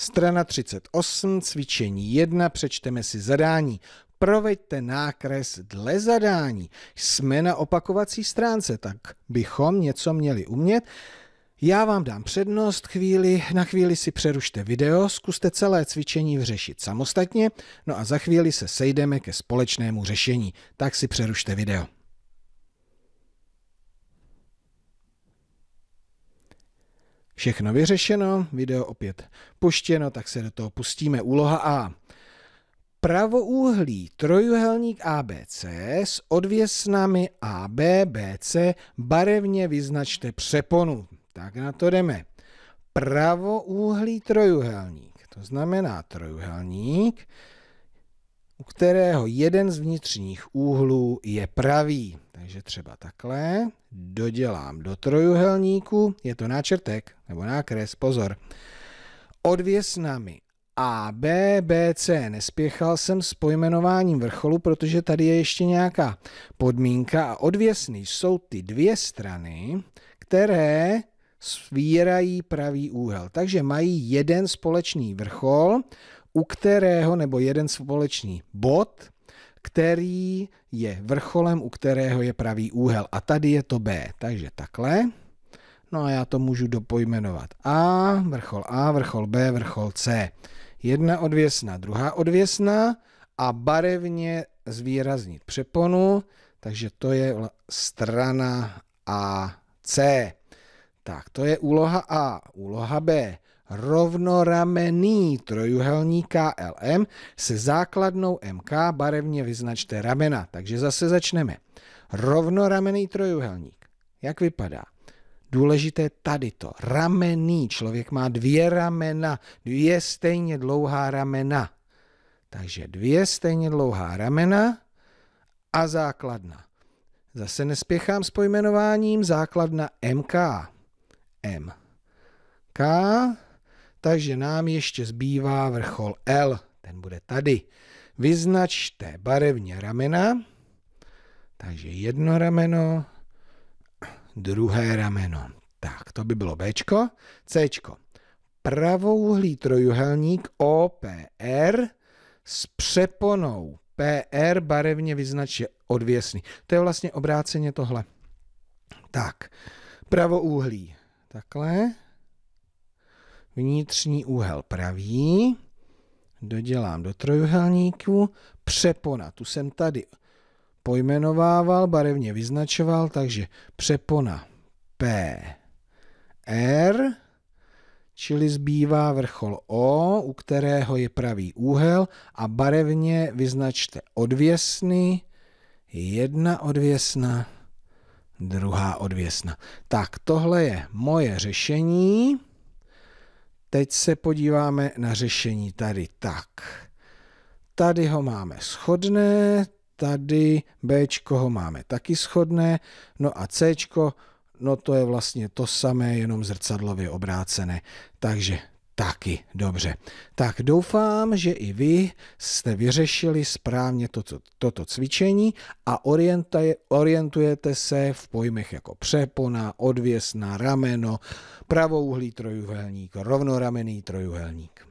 Strana 38, cvičení 1, přečteme si zadání. Proveďte nákres dle zadání. Jsme na opakovací stránce, tak bychom něco měli umět. Já vám dám přednost, chvíli, na chvíli si přerušte video, zkuste celé cvičení vyřešit samostatně, no a za chvíli se sejdeme ke společnému řešení. Tak si přerušte video. všechno vyřešeno, video opět puštěno, tak se do toho pustíme. Úloha A. Pravoúhlý trojuhelník ABC s odvěsnami AB, BC barevně vyznačte přeponu. Tak na to jdeme. Pravoúhlý trojuhelník, to znamená trojuhelník u kterého jeden z vnitřních úhlů je pravý. Takže třeba takhle, dodělám do trojuhelníku, je to náčrtek nebo nákres, pozor. Odvěsnami AB, BC. Nespěchal jsem s pojmenováním vrcholu, protože tady je ještě nějaká podmínka a odvěsny jsou ty dvě strany, které svírají pravý úhel. Takže mají jeden společný vrchol, u kterého nebo jeden společný bod, který je vrcholem, u kterého je pravý úhel. A tady je to B, takže takhle. No a já to můžu dopojmenovat A, vrchol A, vrchol B, vrchol C. Jedna odvěsna, druhá odvěsna a barevně zvýraznit přeponu, takže to je strana AC. Tak, to je úloha A. Úloha B rovnoramenný trojuhelník KLM se základnou MK barevně vyznačte ramena. Takže zase začneme. Rovnoramenný trojuhelník. Jak vypadá? Důležité tady to. Ramenný. Člověk má dvě ramena, dvě stejně dlouhá ramena. Takže dvě stejně dlouhá ramena a základna. Zase nespěchám s pojmenováním základna MK. M. K takže nám ještě zbývá vrchol L, ten bude tady. Vyznačte barevně ramena, takže jedno rameno, druhé rameno. Tak, to by bylo B. C. Pravouhlý trojuhelník OPR s přeponou PR barevně vyznačuje odvěsný. To je vlastně obráceně tohle. Tak, pravouhlý, Takhle vnitřní úhel pravý, dodělám do trojuhelníku, přepona, tu jsem tady pojmenovával, barevně vyznačoval, takže přepona P, R, čili zbývá vrchol O, u kterého je pravý úhel a barevně vyznačte odvěsny, jedna odvěsna, druhá odvěsna. Tak tohle je moje řešení. Teď se podíváme na řešení tady tak. Tady ho máme schodné, tady B ho máme taky schodné, no a C, no to je vlastně to samé, jenom zrcadlově obrácené. Takže Taky, dobře. Tak doufám, že i vy jste vyřešili správně toto, toto cvičení a orientujete se v pojmech jako přepona, odvěsná, rameno, pravouhlý trojuhelník, rovnoramený trojuhelník.